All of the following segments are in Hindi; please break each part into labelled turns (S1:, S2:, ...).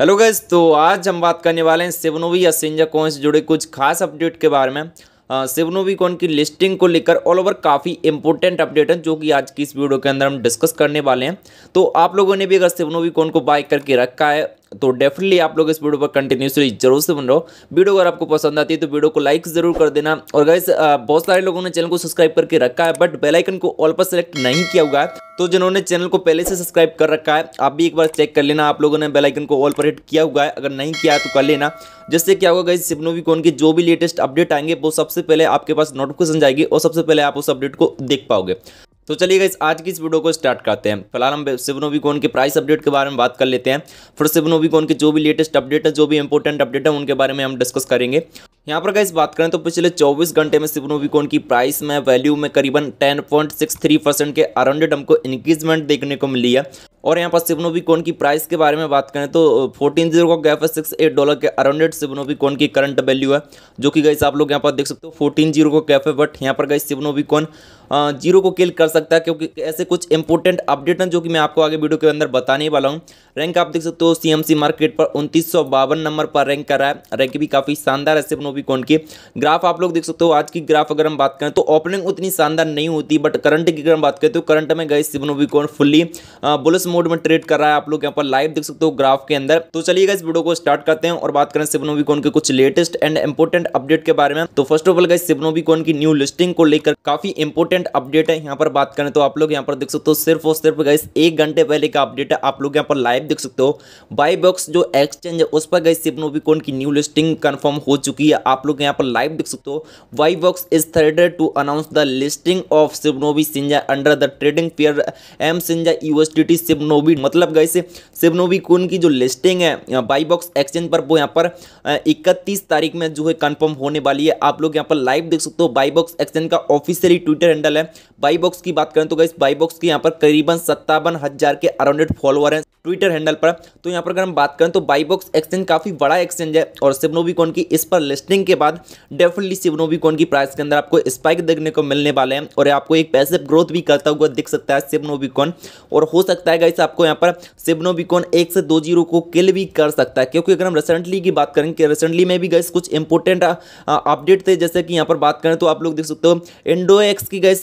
S1: हेलो गैस तो आज हम बात करने वाले हैं सेवनोवी या सिंजा कॉइन से जुड़े कुछ खास अपडेट के बारे में सेवनोवी कॉइन की लिस्टिंग को लेकर ऑल ओवर काफ़ी इंपॉर्टेंट अपडेट है जो कि आज की इस वीडियो के अंदर हम डिस्कस करने वाले हैं तो आप लोगों ने भी अगर सेवनोवी कॉइन को बाय करके रखा है तो डेफिनेटली आप लोग इस वीडियो पर कंटिन्यूसली जरूर से बन रहे हो वीडियो अगर आपको पसंद आती है तो वीडियो को लाइक जरूर कर देना और गाइस बहुत सारे लोगों ने चैनल को सब्सक्राइब करके रखा है बट बेलाइकन को ऑल पर सेलेक्ट नहीं किया हुआ है तो जिन्होंने चैनल को पहले से सब्सक्राइब कर रखा है आप भी एक बार चेक कर लेना आप लोगों ने बेल आइकन को ऑल पर हिट किया हुआ है अगर नहीं किया तो कर लेना जिससे क्या होगा गई सिपनोवी कौन के जो भी लेटेस्ट अपडेट आएंगे वो सबसे पहले आपके पास नोटिफिकेशन जाएगी और सबसे पहले आप उस अपडेट को देख पाओगे तो चलिए इस आज की इस वीडियो को स्टार्ट करते हैं फिलहाल हम सिबनोवी के प्राइस अपडेट के बारे में बात कर लेते हैं फिर सिबनोवी के जो भी लेटेस्ट अपडेट है जो भी इंपॉर्टेंट अपडेट है उनके बारे में हम डिस्कस करेंगे यहाँ पर गाइस बात करें तो पिछले 24 घंटे में सिबनोविकॉन की प्राइस में वैल्यू में करीबन 10.63 परसेंट के अराउंडेड हमको इंक्रीजमेंट देखने को मिली है और यहाँ पर सिवनोवी कौन की प्राइस के बारे में बात करें तो फोर्टीन जीरो का गैप है सिक्स एट डॉलर के अराउंडेड सिवनोवी कौन की करंट वैल्यू है जो कि गई आप लोग यहाँ पर देख सकते हो फोर्टीन जीरो का गैप है बट यहाँ पर गई सिवनोवी कौन जीरो को किल कर सकता है क्योंकि ऐसे कुछ इंपॉर्टेंट अपडेट हैं जो कि मैं आपको आगे वीडियो के अंदर बताने वाला हूँ रैंक आप देख सकते हो सीएमसी मार्केट पर उनतीस नंबर पर रैंक कर रहा है रैंक भी काफ़ी शानदार है सिवनोवी कौन की ग्राफ आप लोग देख सकते हो आज की ग्राफ अगर हम बात करें तो ओपनिंग उतनी शानदार नहीं होती बट करंट की अगर हम बात करें तो करंट में गए सिबनोबी कौन फुल्ली बुलिस मोड में ट्रेड कर रहा है आप लोग यहाँ पर लाइव देख सकते हो ग्राफ के अंदर तो चलिएगा इस वीडियो को स्टार्ट करते हैं और बात करें सिपनोवी कॉइन के कुछ लेटेस्ट एंड इंपोर्टेंट अपडेट के बारे में तो फर्स्ट ऑफ ऑल गए सिपनोवी कॉइन की न्यू लिस्टिंग को लेकर काफी इंपोर्टेंट अपडेट है यहाँ पर बात करें तो आप लोग यहाँ पर देख सकते हो सिर्फ और सिर्फ गए एक घंटे पहले का अपडेट है आप लोग यहाँ पर लाइव देख सकते हो बाई बॉक्स जो एक्सचेंज है उस पर गए सिपनोवी कॉइन की न्यू लिस्टिंग कन्फर्म हो चुकी है आप लोग यहाँ पर लाइव देख सकते हो Bibox is thrilled to announce the listing of सिबनोवी सिंजा अंडर द ट्रेडिंग पेयर एम सिंजा यूएसडीटी सिपनो शिवनोबी मतलब गए से शिवनोबी कुन की जो लिस्टिंग है बाई बॉक्स एक्सचेंज पर वो यहाँ पर इकतीस तारीख में जो है कन्फर्म होने वाली है आप लोग यहाँ पर लाइव देख सकते हो बाई बॉक्स एक्सचेंज का ऑफिशियली ट्विटर हैंडल है बाई बॉक्स की बात करें तो गई बाई बॉक्स के यहाँ पर करीबन सत्तावन के अराउंडेड फॉलोअर हैं ट्विटर हैंडल पर तो यहाँ पर अगर हम बात करें तो बाईबॉक्स एक्सचेंज काफ़ी बड़ा एक्सचेंज है और सिवनोविकॉन की इस पर लिस्टिंग के बाद डेफिनेटली सिवनोविकॉन की प्राइस के अंदर आपको स्पाइक देखने को मिलने वाले हैं और आपको एक पैसे ग्रोथ भी करता हुआ दिख सकता है सिवनोविकॉन और हो सकता है गाइस आपको यहाँ पर सिवनोविकॉन एक से दो जीरो को किल भी कर सकता है क्योंकि अगर हम रिसेंटली की बात करें कि रिसेंटली में भी गए कुछ इंपॉर्टेंट अपडेट थे जैसे कि यहाँ पर बात करें तो आप लोग देख सकते हो इंडो एक्स की गए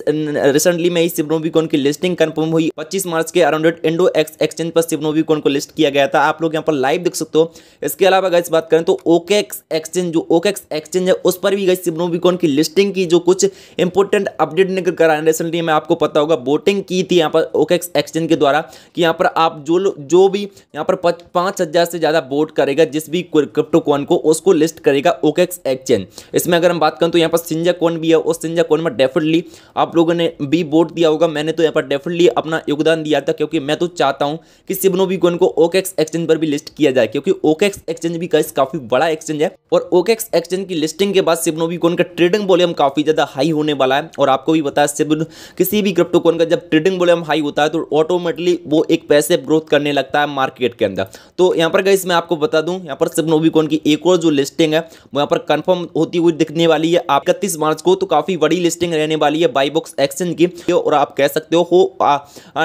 S1: रिसेंटली में ही सिवनोविकॉन की लिस्टिंग कन्फर्म हुई पच्चीस मार्च के अराउंड इंडो एक्स एक्सचेंज पर सिवनो मूवी को उनको लिस्ट किया गया था आप लोग यहाँ पर लाइव देख सकते हो इसके अलावा गैस बात करें तो ओके एक्सचेंज जो ओके एक्सचेंज है उस पर भी गई मूवी मूवीकॉन की लिस्टिंग की जो कुछ इंपॉर्टेंट अपडेट निकल कर आया रिसेंटली में आपको पता होगा वोटिंग की थी यहाँ पर ओके एक्सचेंज के द्वारा कि यहाँ पर आप जो जो भी यहाँ पर पाँच से ज़्यादा वोट करेगा जिस भी क्रिप्टो कॉन को उसको लिस्ट करेगा ओके एक्सचेंज इसमें अगर हम बात करें तो यहाँ पर सिंजा कॉइन भी है उस सिंजा कॉइन में डेफिनेटली आप लोगों ने भी वोट दिया होगा मैंने तो यहाँ पर डेफिनेटली अपना योगदान दिया था क्योंकि मैं तो चाहता हूँ कि शिव दोनों भी कॉइन को ओकेक्स एक्सचेंज पर भी लिस्ट किया जाए क्योंकि ओकेक्स एक्सचेंज भी गाइस काफी बड़ा एक्सचेंज है और ओकेक्स एक्सचेंज की लिस्टिंग के बाद सिबनोबी कॉइन का ट्रेडिंग वॉल्यूम काफी ज्यादा हाई होने वाला है और आपको भी बताया सिबन किसी भी क्रिप्टो कॉइन का जब ट्रेडिंग वॉल्यूम हाई होता है तो ऑटोमेटिकली वो एक पैसे ग्रोथ करने लगता है मार्केट के अंदर तो यहाँ पर गाइस मैं आपको बता दूं यहाँ पर सिबनोबी कॉइन की एक और जो लिस्टिंग है वो यहाँ पर कन्फर्म होती हुई दिखने वाली है आप इकतीस मार्च को तो काफी बड़ी लिस्टिंग रहने वाली है बाईबॉक्स एक्सचेंज की और आप कह सकते हो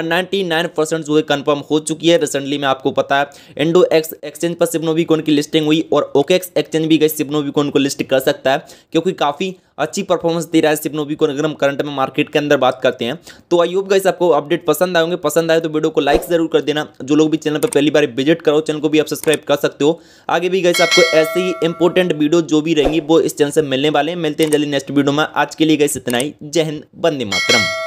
S1: नाइनटी नाइन परसेंट जो है कन्फर्म हो चुकी है रिसेंटली में आपको पता है इंडो एक्स एक्सचेंज पर सिपनोविकॉन की लिस्टिंग हुई और ओकेक्स एक्सचेंज भी गई सिपनोविकॉन को लिस्ट कर सकता है क्योंकि काफ़ी अच्छी परफॉर्मेंस दे रहा है सिपनोविकॉन अगर हम करंट में मार्केट के अंदर बात करते हैं तो आई होप गाइस आपको अपडेट पसंद आएंगे पसंद आए तो वीडियो को लाइक जरूर कर देना जो लोग भी चैनल पर पहली बार विजिट करो चैनल को भी आप सब्सक्राइब कर सकते हो आगे भी गाइस आपको ऐसे ही इंपॉर्टेंट वीडियो जो भी रहेंगी वो इस चैनल से मिलने वाले हैं मिलते हैं जल्दी नेक्स्ट वीडियो में आज के लिए गाइस इतना ही जय हिंद बंदे मातरम